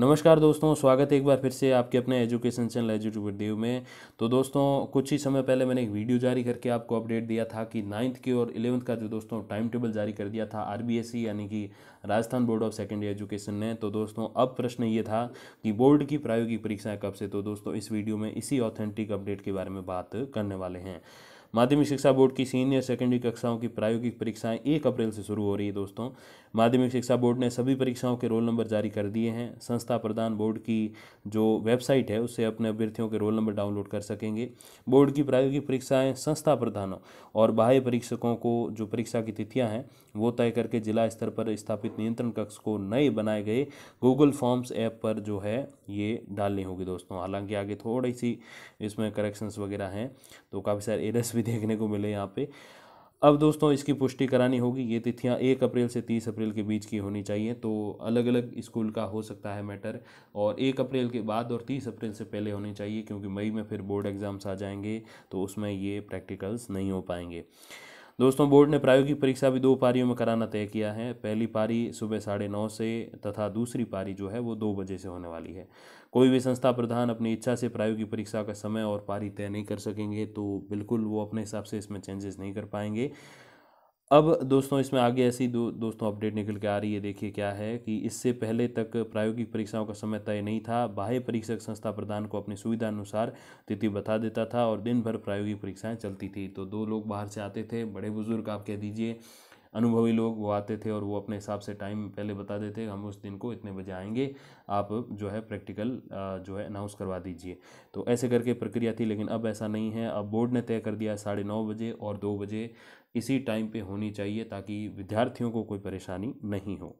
नमस्कार दोस्तों स्वागत है एक बार फिर से आपके अपने एजुकेशन चैनल एजुकेट देव में तो दोस्तों कुछ ही समय पहले मैंने एक वीडियो जारी करके आपको अपडेट दिया था कि नाइन्थ की और इलेवंथ का जो दोस्तों टाइम टेबल जारी कर दिया था आरबीएसई e, यानी कि Rajasthan board of secondary education ने तो दोस्तों अब प्रश्न ये था कि बोर्ड की प्रायोगिक परीक्षाएं कब से तो दोस्तों इस वीडियो में इसी ऑथेंटिक अपडेट के बारे में बात करने वाले हैं माध्यमिक शिक्षा बोर्ड की सीनियर सेकेंडरी कक्षाओं की प्रायोगिक परीक्षाएं एक अप्रैल से शुरू हो रही है दोस्तों माध्यमिक शिक्षा बोर्ड ने सभी परीक्षाओं के रोल नंबर जारी कर दिए हैं संस्था प्रधान बोर्ड की जो वेबसाइट है उससे अपने अभ्यर्थियों के रोल नंबर डाउनलोड कर सकेंगे बोर्ड की प्रायोगिक परीक्षाएँ संस्था प्रधानों और बाह्य परीक्षकों को जो परीक्षा की तिथियाँ हैं वो तय करके जिला स्तर पर स्थापित नियंत्रण कक्ष को नए बनाए गए गूगल फॉर्म्स ऐप पर जो है ये डालनी होगी दोस्तों हालांकि आगे थोड़ी सी इसमें करेक्शंस वगैरह हैं तो काफ़ी सारे एरस भी भी देखने को मिले यहाँ पे अब दोस्तों इसकी पुष्टि करानी होगी ये तिथियाँ एक अप्रैल से तीस अप्रैल के बीच की होनी चाहिए तो अलग अलग स्कूल का हो सकता है मैटर और एक अप्रैल के बाद और तीस अप्रैल से पहले होनी चाहिए क्योंकि मई में फिर बोर्ड एग्ज़ाम्स आ जाएंगे तो उसमें ये प्रैक्टिकल्स नहीं हो पाएंगे दोस्तों बोर्ड ने प्रायोगिक परीक्षा भी दो पारियों में कराना तय किया है पहली पारी सुबह साढ़े नौ से तथा दूसरी पारी जो है वो दो बजे से होने वाली है कोई भी संस्था प्रधान अपनी इच्छा से प्रायोगिक परीक्षा का समय और पारी तय नहीं कर सकेंगे तो बिल्कुल वो अपने हिसाब से इसमें चेंजेस नहीं कर पाएंगे अब दोस्तों इसमें आगे ऐसी दो दोस्तों अपडेट निकल के आ रही है देखिए क्या है कि इससे पहले तक प्रायोगिक परीक्षाओं का समय तय नहीं था बाह्य परीक्षक संस्था प्रधान को अपनी सुविधा अनुसार तिथि बता देता था और दिन भर प्रायोगिक परीक्षाएं चलती थी तो दो लोग बाहर से आते थे बड़े बुजुर्ग आप कह दीजिए अनुभवी लोग वो आते थे और वो अपने हिसाब से टाइम पहले बता देते हम उस दिन को इतने बजे आएंगे आप जो है प्रैक्टिकल जो है अनाउंस करवा दीजिए तो ऐसे करके प्रक्रिया थी लेकिन अब ऐसा नहीं है अब बोर्ड ने तय कर दिया साढ़े नौ बजे और दो बजे इसी टाइम पे होनी चाहिए ताकि विद्यार्थियों को कोई परेशानी नहीं हो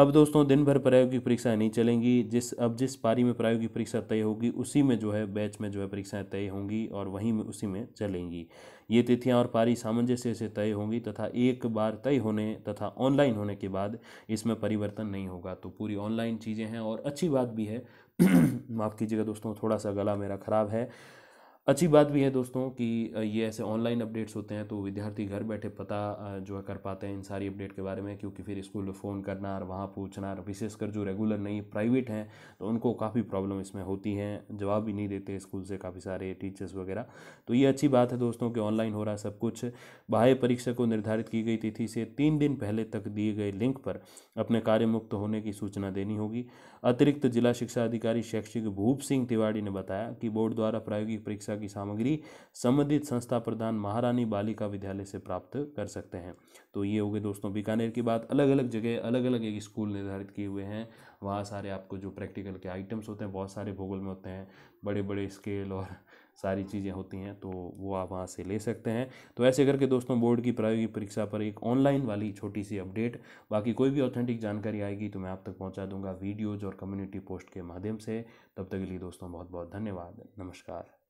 अब दोस्तों दिन भर प्रायोगिक परीक्षाएं नहीं चलेंगी जिस अब जिस पारी में प्रायोगिक परीक्षा तय होगी उसी में जो है बैच में जो है परीक्षाएं तय होंगी और वहीं में उसी में चलेंगी ये तिथियां और पारी सामंजस्य से तय होंगी तथा एक बार तय होने तथा ऑनलाइन होने के बाद इसमें परिवर्तन नहीं होगा तो पूरी ऑनलाइन चीज़ें हैं और अच्छी बात भी है माफ़ कीजिएगा दोस्तों थोड़ा सा गला मेरा ख़राब है अच्छी बात भी है दोस्तों कि ये ऐसे ऑनलाइन अपडेट्स होते हैं तो विद्यार्थी घर बैठे पता जो है कर पाते हैं इन सारी अपडेट के बारे में क्योंकि फिर स्कूल में फ़ोन करना और वहाँ पूछना और विशेषकर जो रेगुलर नहीं प्राइवेट हैं तो उनको काफ़ी प्रॉब्लम इसमें होती हैं जवाब भी नहीं देते स्कूल से काफ़ी सारे टीचर्स वगैरह तो ये अच्छी बात है दोस्तों कि ऑनलाइन हो रहा है सब कुछ बाह्य परीक्षा को निर्धारित की गई तिथि से तीन दिन पहले तक दिए गए लिंक पर अपने कार्य मुक्त होने की सूचना देनी होगी अतिरिक्त जिला शिक्षा अधिकारी शैक्षिक भूप सिंह तिवाड़ी ने बताया कि बोर्ड द्वारा प्रायोगिक परीक्षा शिक्षा की सामग्री संबंधित संस्था प्रधान महारानी बालिका विद्यालय से प्राप्त कर सकते हैं तो ये हो गए दोस्तों बीकानेर की बात अलग अलग जगह अलग अलग एक स्कूल निर्धारित किए हुए हैं वहाँ सारे आपको जो प्रैक्टिकल के आइटम्स होते हैं बहुत सारे भूगोल में होते हैं बड़े बड़े स्केल और सारी चीज़ें होती हैं तो वो आप वहाँ से ले सकते हैं तो ऐसे करके दोस्तों बोर्ड की प्रायोगिक परीक्षा पर एक ऑनलाइन वाली छोटी सी अपडेट बाकी कोई भी ऑथेंटिक जानकारी आएगी तो मैं आप तक पहुँचा दूंगा वीडियोज़ और कम्युनिटी पोस्ट के माध्यम से तब तक के लिए दोस्तों बहुत बहुत धन्यवाद नमस्कार